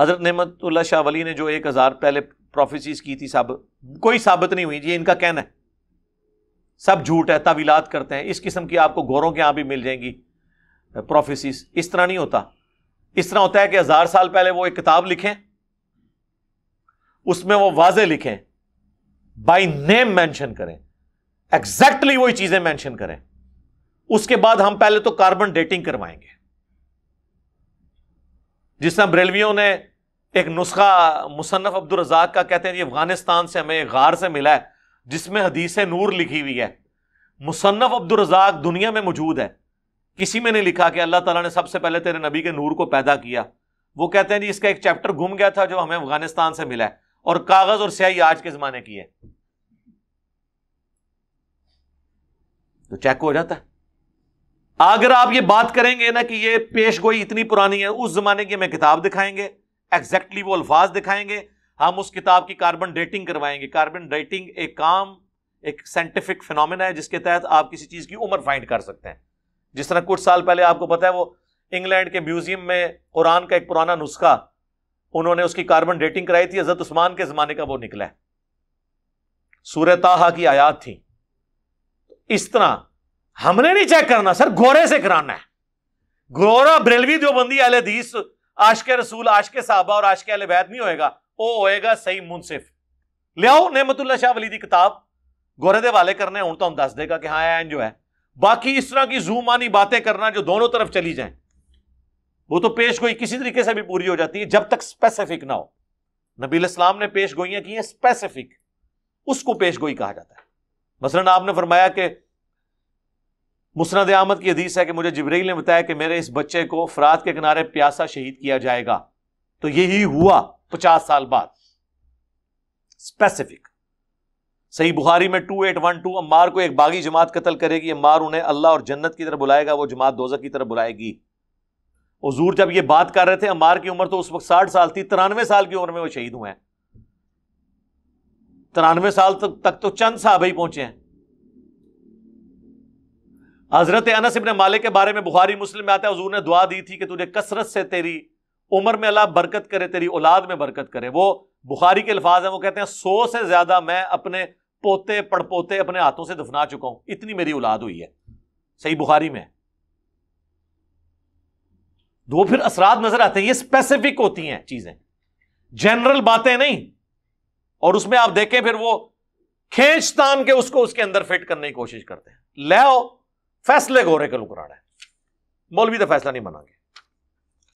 हज़रत नमत शाह वली ने जो एक हज़ार पहले प्रोफेसीज की थी सब कोई साबित नहीं हुई ये इनका कहना है सब झूठ है तावीलात करते हैं इस किस्म की आपको गौरों के यहाँ भी मिल जाएंगी प्रोफेसिस इस तरह नहीं होता इस तरह होता है कि हज़ार साल पहले वो एक किताब लिखें उसमें वो वाजे लिखें बाई नेम मैंशन करें एग्जैक्टली exactly वही चीज़ें मैंशन करें उसके बाद हम पहले तो कार्बन डेटिंग करवाएंगे जिस तरह बरेलवियों ने एक नुस्खा मुसनफ़ अब्दुल रज़ाक का कहते हैं ये अफ़गानिस्तान से हमें गार से मिला है जिसमें हदीस नूर लिखी हुई है मुसनफ़ अब्दुल रज़ाक दुनिया में मौजूद है किसी में नहीं लिखा कि अल्लाह तला ने सबसे पहले तेरे नबी के नूर को पैदा किया वो कहते हैं जी इसका एक चैप्टर घूम गया था जो हमें अफ़गानिस्तान से मिला है और कागज़ और स्याही आज के ज़माने की है तो चेक हो जाता है अगर आप ये बात करेंगे ना कि ये पेश गोई इतनी पुरानी है उस जमाने की हमें किताब दिखाएंगे एग्जैक्टली वो अल्फाज दिखाएंगे हम उस किताब की कार्बन डेटिंग करवाएंगे कार्बन डेटिंग एक काम एक साइंटिफिक फिनोमिना है जिसके तहत आप किसी चीज़ की उम्र फाइंड कर सकते हैं जिस तरह कुछ साल पहले आपको पता है वो इंग्लैंड के म्यूजियम में कुरान का एक पुराना नुस्खा उन्होंने उसकी कार्बन डेटिंग कराई थी हजरत उस्मान के ज़माने का वो निकला है सूरताहा की आयात थी इस तरह हमने नहीं चेक करना सर गोरे से कराना है गोरा ब्रेलवी देवबंदी अल हदीस आश के रसूल आश के साहबा और आश के अल बैद नहीं होएगा वो होएगा सही मुनसिफ लियाओ नेमतुल्ला शाह वली की किताब गोरे दे वाले करने हूं तो हम दस देगा कि हाँ एन जो है बाकी इस तरह की जूमानी बातें करना जो दोनों तरफ चली जाए वो तो पेश गोई किसी तरीके से भी पूरी हो जाती है जब तक स्पेसिफिक ना हो नबी इस्लाम ने पेश गोइयां की हैं स्पेसिफिक उसको पेश गोई कहा जाता है मसलन आपने फरमाया कि मुसनद अहमद की हदीस है कि मुझे जबरील ने बताया कि मेरे इस बच्चे को फरात के किनारे प्यासा शहीद किया जाएगा तो यही हुआ पचास साल बाद स्पेसिफिक सही बुखारी में टू एट वन टू अम्बार को एक बागी जमात कतल करेगी अम्बार उन्हें अल्लाह और जन्नत की तरफ बुलाएगा वो जमात दोजा की तरफ बुलाएगी हजूर जब ये बात कर रहे थे अम्बार की उम्र तो उस वक्त साठ साल थी तिरानवे साल की उम्र में वो शहीद हुए हैं तिरानवे साल तक तो चंद साहब ही पहुंचे हैं हज़रत अनस इबन मालिक के बारे में बुखारी मुस्लिम में आता है हजूर ने दुआ दी थी कि तुझे कसरत से तेरी उम्र में अल्लाह बरकत करे तेरी औलाद में बरकत करे वो बुखारी के अल्फाज हैं वो कहते हैं सौ से ज़्यादा मैं अपने पोते पड़पोते अपने हाथों से दफना चुका हूं इतनी मेरी औलाद हुई है सही बुखारी में दो फिर असरात नजर आते हैं ये स्पेसिफिक होती हैं चीज़ें जनरल बातें नहीं और उसमें आप देखें फिर वो खींचतान के उसको उसके अंदर फिट करने की कोशिश करते हैं ले आओ फैसले गोरे के लुकराना है मौलवी तो फैसला नहीं मानेंगे